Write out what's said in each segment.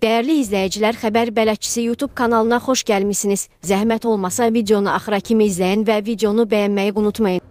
Dəyərli izləyicilər, Xəbər Bələdçisi YouTube kanalına xoş gəlmisiniz. Zəhmət olmasa videonu axıra kimi izləyin və videonu bəyənməyi unutmayın.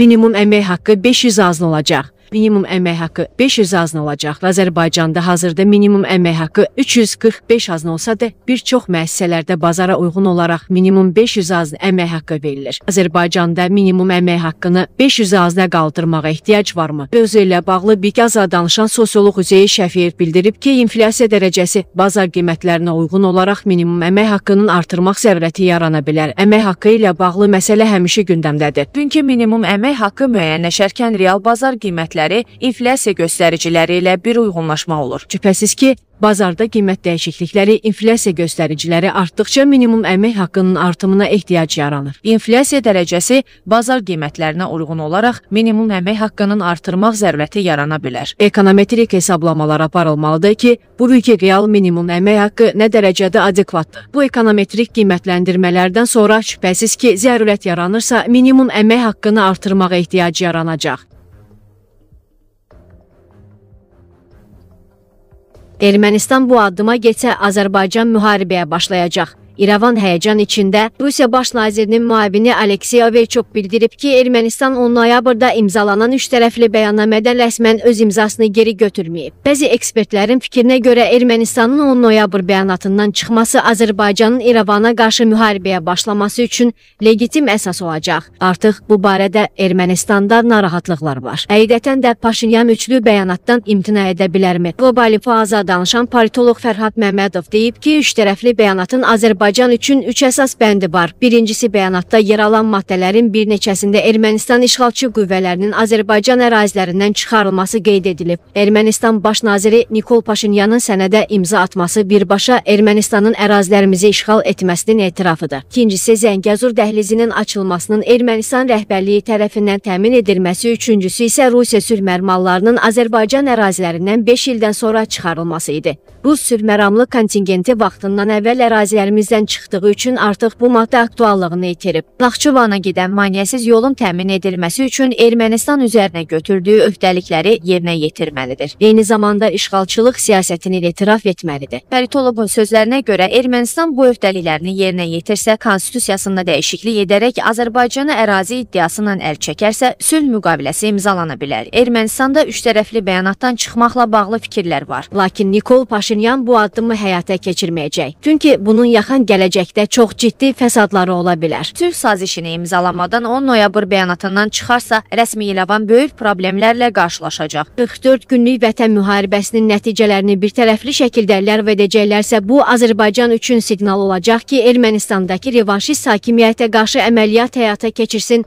Minimum əmək haqqı 500 azın olacaq minimum əmək haqqı 500 azn olacaq. Azərbaycanda hazırda minimum əmək haqqı 345 azn olsa da, bir çox müəssisələrdə bazara uyğun olaraq minimum 500 azn əmək haqqı verilir. Azərbaycanda minimum əmək haqqını 500 aznə qaldırmağa ehtiyac varmı? Özü ilə bağlı Bikaza danışan sosioloq Üzeyir Şəfiyev bildirib ki, inflyasiya dərəcəsi bazar qiymətlərinə uyğun olaraq minimum əmək haqqının artırmaq zərurəti yarana bilər. Əmək haqqı ilə bağlı məsələ həmişə gündəmdədir. Bugünkü minimum əmək haqqı müəyyənləşərkən real bazar qiymətləri qiymətləri inflyasiya göstəriciləri ilə bir uyğunlaşma olur. Şübhəsiz ki, bazarda qiymət dəyişiklikləri inflyasiya göstəriciləri artdıqca minimum əmək haqqının artımına ehtiyac yaranır. İnflyasiya dərəcəsi bazar qiymətlərinə uyğun olaraq minimum əmək haqqının artırmaq zərurəti yarana bilər. Ekonometrik hesablamalar aparılmalıdır ki, bu bugünkü real minimum əmək haqqı nə dərəcədə adekvatdır. Bu ekonometrik qiymətləndirmələrdən sonra şübhəsiz ki, zərurət yaranırsa, minimum əmək haqqını artırmağa ehtiyac yaranacaq. Ermənistan bu addıma getsə, Azərbaycan müharibəyə başlayacaq. İrəvan həyəcan içində Rusiya baş nazirinin müavini Aleksey Ovechuk bildirib ki, Ermənistan 10 noyabrda imzalanan üç tərəfli bəyannamədə rəsmən öz imzasını geri götürməyib. Bəzi ekspertlərin fikrinə görə Ermənistanın 10 noyabr bəyanatından çıxması Azərbaycanın İrəvana qarşı müharibəyə başlaması üçün legitim əsas olacaq. Artıq bu barədə Ermənistanda narahatlıqlar var. Həqiqətən də Paşinyan üçlü bəyanatdan imtina edə bilərmi? Qlobal İfaza danışan politoloq Fərhad Məmmədov deyib ki, üç tərəfli bəyanatın Azərbaycanın Azərbaycan üçün üç əsas bəndi var. Birincisi bəyanatda yer alan maddələrin bir neçəsində Ermənistan işğalçı qüvvələrinin Azərbaycan ərazilərindən çıxarılması qeyd edilib. Ermənistan baş naziri Nikol Paşinyanın sənədə imza atması birbaşa Ermənistanın ərazilərimizi işğal etməsinin etirafıdır. İkincisi Zəngəzur dəhlizinin açılmasının Ermənistan rəhbərliyi tərəfindən təmin edilməsi, üçüncüsü isə Rusiya sülh mərmallarının Azərbaycan ərazilərindən 5 ildən sonra çıxarılması idi. Rus sülh məramlı kontingenti vaxtından əvvəl ərazilərimizdə nəzərdən çıxdığı üçün artıq bu maddə aktuallığını itirib. Naxçıvana gedən maneəsiz yolun təmin edilməsi üçün Ermənistan üzərinə götürdüyü öhdəlikləri yerinə yetirməlidir. Eyni zamanda işğalçılıq siyasətini etiraf etməlidir. Politoloqun sözlərinə görə Ermənistan bu öhdəliklərini yerinə yetirsə, konstitusiyasında dəyişiklik edərək Azərbaycanı ərazi iddiasından əl çəkərsə, sülh müqaviləsi imzalana bilər. Ermənistanda üçtərəfli bəyanatdan çıxmaqla bağlı fikirlər var. Lakin Nikol Paşinyan bu addımı həyata keçirməyəcək. Çünki bunun yaxın bundan gələcəkdə çox ciddi fəsadları ola bilər. Sülh sazişini imzalamadan 10 noyabr bəyanatından çıxarsa, rəsmi İrəvan böyük problemlərlə qarşılaşacaq. 44 günlük vətən müharibəsinin nəticələrini birtərəfli şəkildə ləğv edəcəklərsə, bu Azərbaycan üçün siqnal olacaq ki, Ermənistandakı revanşist hakimiyyətə qarşı əməliyyat həyata keçirsin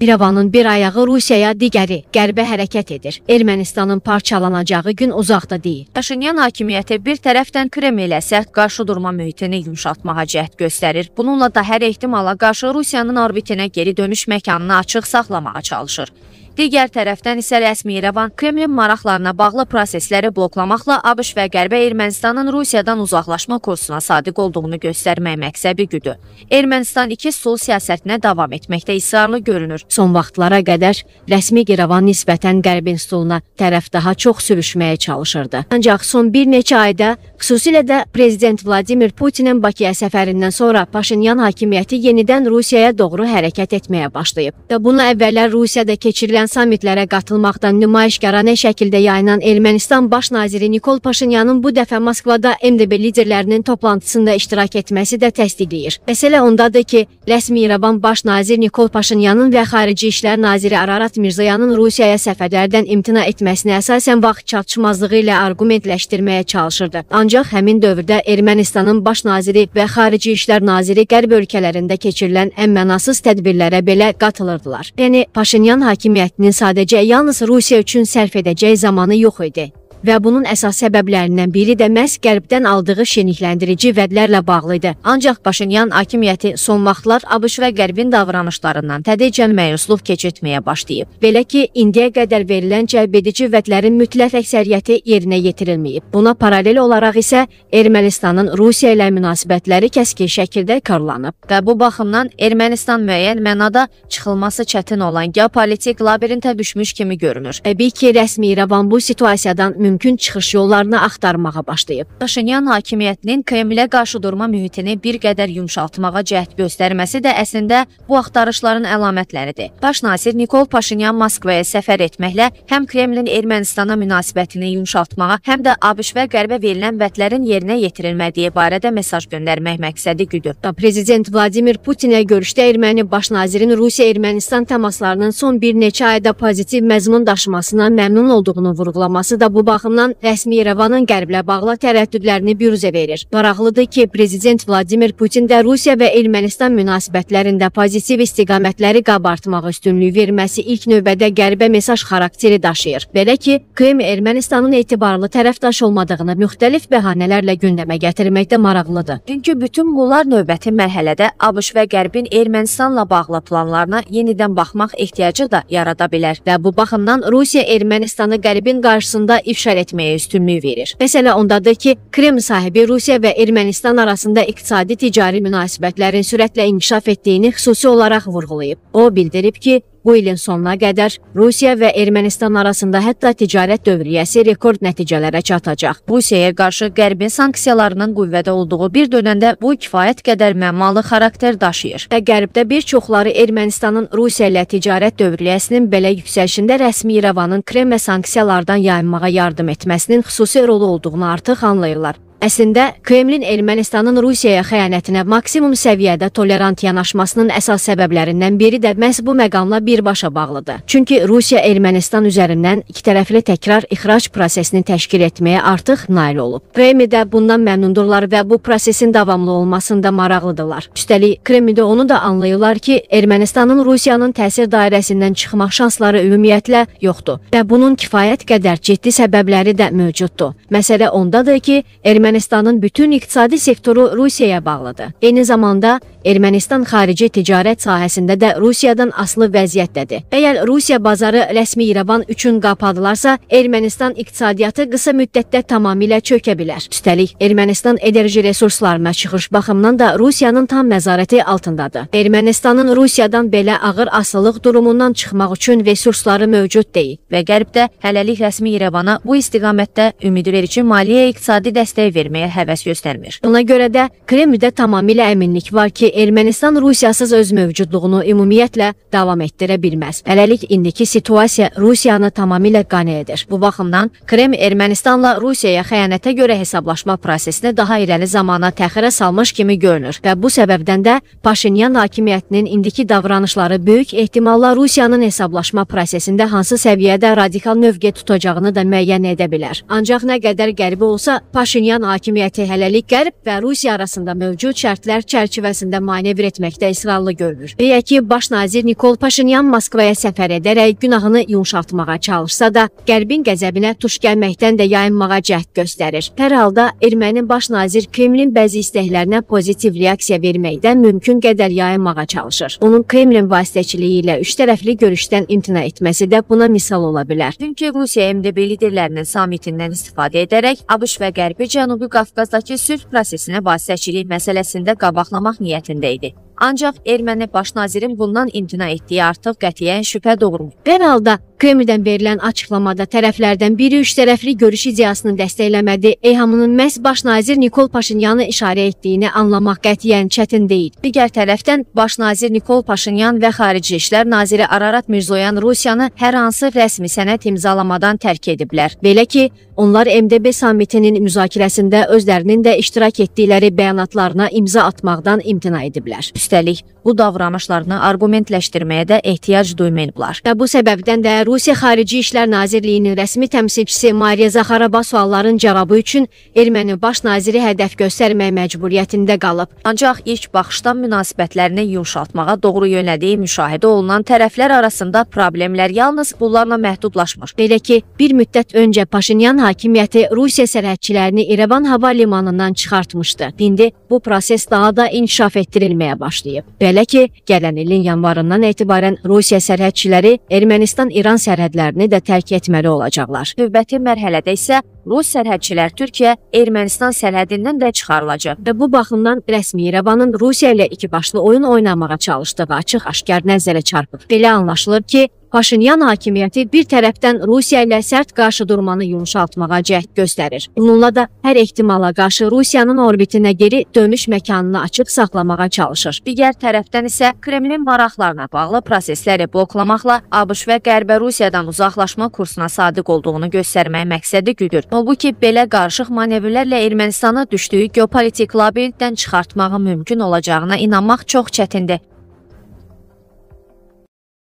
İrəvanın bir ayağı Rusiyaya, digəri qərbə hərəkət edir. Ermənistanın parçalanacağı gün uzaqda deyil. Paşinyan hakimiyyəti bir tərəfdən Kremlə isə qarşı durma mühitini yumşaltmağa cəhd göstərir. Bununla da hər ehtimala qarşı Rusiyanın orbitinə geri dönüş məkanını açıq saxlamağa çalışır. Digər tərəfdən isə rəsmi İrəvan Kremlin maraqlarına bağlı prosesləri bloklamaqla ABŞ və Qərbi Ermənistanın Rusiyadan uzaqlaşma kursuna sadiq olduğunu göstərmək məqsəbi güdü. Ermənistan iki sol siyasətinə davam etməkdə israrlı görünür. Son vaxtlara qədər rəsmi İrəvan nisbətən Qərbin stoluna tərəf daha çox sürüşməyə çalışırdı. Ancaq son bir neçə ayda, xüsusilə də prezident Vladimir Putinin Bakıya səfərindən sonra Paşinyan hakimiyyəti yenidən Rusiyaya doğru hərəkət etməyə başlayıb. Və bunu əvvəllər Rusiyada keçirilən edilən sammitlərə qatılmaqdan nümayişkarana şəkildə yayınan Ermənistan baş naziri Nikol Paşinyanın bu dəfə Moskvada MDB liderlərinin toplantısında iştirak etməsi də təsdiqləyir. Məsələ ondadır ki, rəsmi İrəvan baş nazir Nikol Paşinyanın və Xarici İşlər naziri Ararat Mirzoyanın Rusiyaya səfərlərdən imtina etməsinə əsasən vaxt çatışmazlığı ilə arqumentləşdirməyə çalışırdı. Ancaq həmin dövrdə Ermənistanın baş naziri və Xarici İşlər naziri qərb ölkələrində keçirilən ən mənasız tədbirlərə belə qatılırdılar. Yəni Paşinyan hakimiyyət Vaşinqtinin sadəcə yalnız Rusiya üçün sərf edəcəyi zamanı yox idi və bunun əsas səbəblərindən biri də məhz qərbdən aldığı şeniklendirici vədlərlə bağlı idi. Ancaq Paşinyan hakimiyyəti son vaxtlar ABŞ və qərbin davranışlarından tədricən məyusluq keçirtməyə başlayıb. Belə ki, indiyə qədər verilən cəlbedici vədlərin mütləq əksəriyyəti yerinə yetirilməyib. Buna paralel olaraq isə Ermənistanın Rusiya ilə münasibətləri kəskin şəkildə karlanıb və bu baxımdan Ermənistan müəyyən mənada çıxılması çətin olan geopolitik labirintə düşmüş kimi görünür. Təbii ki, rəsmi İrəvan bu situasiyadan mümkün mümkün çıxış yollarını axtarmağa başlayıb. Paşinyan hakimiyyətinin Kremlə qarşı durma mühitini bir qədər yumşaltmağa cəhd göstərməsi də əslində bu axtarışların əlamətləridir. Baş nazir Nikol Paşinyan Moskvaya səfər etməklə həm Kremlin Ermənistana münasibətini yumşaltmağa, həm də ABŞ və Qərbə verilən vədlərin yerinə yetirilmədiyi barədə mesaj göndərmək məqsədi güdür. Prezident Vladimir Putinə görüşdə erməni baş nazirin Rusiya-Ermənistan təmaslarının son bir neçə ayda pozitiv məzmun daşımasına məmnun olduğunu vurğulaması da bu barədə baxımdan rəsmi İrəvanın qərblə bağlı tərəddüdlərini büruzə verir. Maraqlıdır ki, prezident Vladimir Putin də Rusiya və Ermənistan münasibətlərində pozitiv istiqamətləri qabartmağa üstünlük verməsi ilk növbədə qərbə mesaj xarakteri daşıyır. Belə ki, Krem Ermənistanın etibarlı tərəfdaş olmadığını müxtəlif bəhanələrlə gündəmə gətirməkdə maraqlıdır. Çünki bütün bunlar növbəti mərhələdə ABŞ və Qərbin Ermənistanla bağlı planlarına yenidən baxmaq ehtiyacı da yarada bilər və bu baxımdan Rusiya Ermənistanı Qərbin qarşısında ifşa işarə etməyə üstünlük verir. Məsələ ondadır ki, Krem sahibi Rusiya və Ermənistan arasında iqtisadi-ticari münasibətlərin sürətlə inkişaf etdiyini xüsusi olaraq vurğulayıb. O bildirib ki, Bu ilin sonuna qədər Rusiya və Ermənistan arasında hətta ticarət dövriyyəsi rekord nəticələrə çatacaq. Rusiyaya qarşı Qərbin sanksiyalarının qüvvədə olduğu bir dönəmdə bu kifayət qədər məmmalı xarakter daşıyır. Və Qərbdə bir çoxları Ermənistanın Rusiya ilə ticarət dövriyyəsinin belə yüksəlişində rəsmi İrəvanın Kremlə sanksiyalardan yayınmağa yardım etməsinin xüsusi rolu olduğunu artıq anlayırlar. Əslində, Kremlin Ermənistanın Rusiyaya xəyanətinə maksimum səviyyədə tolerant yanaşmasının əsas səbəblərindən biri də məhz bu məqamla birbaşa bağlıdır. Çünki Rusiya Ermənistan üzərindən ikitərəfli təkrar ixrac prosesini təşkil etməyə artıq nail olub. Kreml də bundan məmnundurlar və bu prosesin davamlı olmasında maraqlıdırlar. Üstəlik, Kremldə onu da anlayırlar ki, Ermənistanın Rusiyanın təsir dairəsindən çıxmaq şansları ümumiyyətlə yoxdur və bunun kifayət qədər ciddi səbəbləri də mövcuddur. Məsələ ondadır ki, Ermənistan Ermənistanın bütün iqtisadi sektoru Rusiyaya bağlıdır. Eyni zamanda Ermənistan xarici ticarət sahəsində də Rusiyadan asılı vəziyyətdədir. Əgər Rusiya bazarı rəsmi İrəvan üçün qapadılarsa, Ermənistan iqtisadiyyatı qısa müddətdə tamamilə çökə bilər. Üstəlik, Ermənistan enerji resurslarına çıxış baxımından da Rusiyanın tam nəzarəti altındadır. Ermənistanın Rusiyadan belə ağır asılılıq durumundan çıxmaq üçün resursları mövcud deyil və Qərbdə hələlik rəsmi İrəvana bu istiqamətdə ümid verici maliyyə iqtisadi dəstək verməyə həvəs göstərmir. Buna görə də Kremldə tamamilə əminlik var ki, Ermənistan Rusiyasız öz mövcudluğunu ümumiyyətlə davam etdirə bilməz. Hələlik indiki situasiya Rusiyanı tamamilə qane edir. Bu baxımdan Krem Ermənistanla Rusiyaya xəyanətə görə hesablaşma prosesini daha irəli zamana təxirə salmış kimi görünür və bu səbəbdən də Paşinyan hakimiyyətinin indiki davranışları böyük ehtimalla Rusiyanın hesablaşma prosesində hansı səviyyədə radikal növqə tutacağını da müəyyən edə bilər. Ancaq nə qədər qəribə olsa, Paşinyan hakimiyyəti hələlik Qərb və Rusiya arasında mövcud şərtlər çərçivəsində manevr etməkdə israrlı görülür. Belə ki, baş nazir Nikol Paşinyan Moskvaya səfər edərək günahını yumşaltmağa çalışsa da, Qərbin qəzəbinə tuş gəlməkdən də yayınmağa cəhd göstərir. Hər halda erməni baş nazir Kremlin bəzi istəklərinə pozitiv reaksiya verməkdən mümkün qədər yayınmağa çalışır. Onun Kremlin vasitəçiliyi ilə üçtərəfli görüşdən imtina etməsi də buna misal ola bilər. Çünki Rusiya MDB liderlərinin samitindən istifadə edərək ABŞ və Qərbi Cənubi Qafqazdakı sülh prosesinə vasitəçilik məsələsində qabaqlamaq niyyətində gündemindeydi. Ancaq erməni baş nazirin bundan imtina etdiyi artıq qətiyyən şübhə doğurmur. Dərhalda Kremldən verilən açıqlamada tərəflərdən biri üç tərəfli görüş ideyasını dəstəkləmədi, eyhamının məhz baş nazir Nikol Paşinyanı işarə etdiyini anlamaq qətiyyən çətin deyil. Digər tərəfdən baş nazir Nikol Paşinyan və Xarici İşlər naziri Ararat Mirzoyan Rusiyanı hər hansı rəsmi sənəd imzalamadan tərk ediblər. Belə ki, onlar MDB sammitinin müzakirəsində özlərinin də iştirak etdikləri bəyanatlarına imza atmaqdan imtina ediblər. Üstəlik, bu davranışlarını arqumentləşdirməyə də ehtiyac duymayıblar. Və bu səbəbdən də Rusiya Xarici İşlər Nazirliyinin rəsmi təmsilçisi Mariya Zaxarova sualların cavabı üçün Erməni baş naziri hədəf göstərmək məcburiyyətində qalıb. Ancaq ilk baxışdan münasibətlərini yumşaltmağa doğru yönlədiyi müşahidə olunan tərəflər arasında problemlər yalnız bunlarla məhdudlaşmır. Belə ki, bir müddət öncə Paşinyan hakimiyyəti Rusiya sərhədçilərini İrəvan hava limanından çıxartmışdı. İndi bu proses daha da inkişaf etdirilməyə başlayıb başlayıb. Belə ki, gələn ilin yanvarından etibarən Rusiya sərhədçiləri Ermənistan-İran sərhədlərini də tərk etməli olacaqlar. Növbəti mərhələdə isə Rus sərhədçilər Türkiyə Ermənistan sərhədindən də çıxarılacaq və bu baxımdan rəsmi İrəvanın Rusiya ilə ikibaşlı oyun oynamağa çalışdığı açıq-aşkar nəzərə çarpıb. Belə anlaşılır ki, Paşinyan hakimiyyəti bir tərəfdən Rusiya ilə sərt qarşıdurmanı yumşaltmağa cəhd göstərir. Bununla da hər ehtimala qarşı Rusiyanın orbitinə geri dönüş məkanını açıq saxlamağa çalışır. Digər tərəfdən isə Kremlin maraqlarına bağlı prosesləri bloklamaqla ABŞ və Qərbə Rusiyadan uzaqlaşma kursuna sadiq olduğunu göstərmək məqsədi güdür. O bu ki, belə qarışıq manevrlərlə Ermənistana düşdüyü geopolitik labirintdən çıxartmağı mümkün olacağına inanmaq çox çətindir.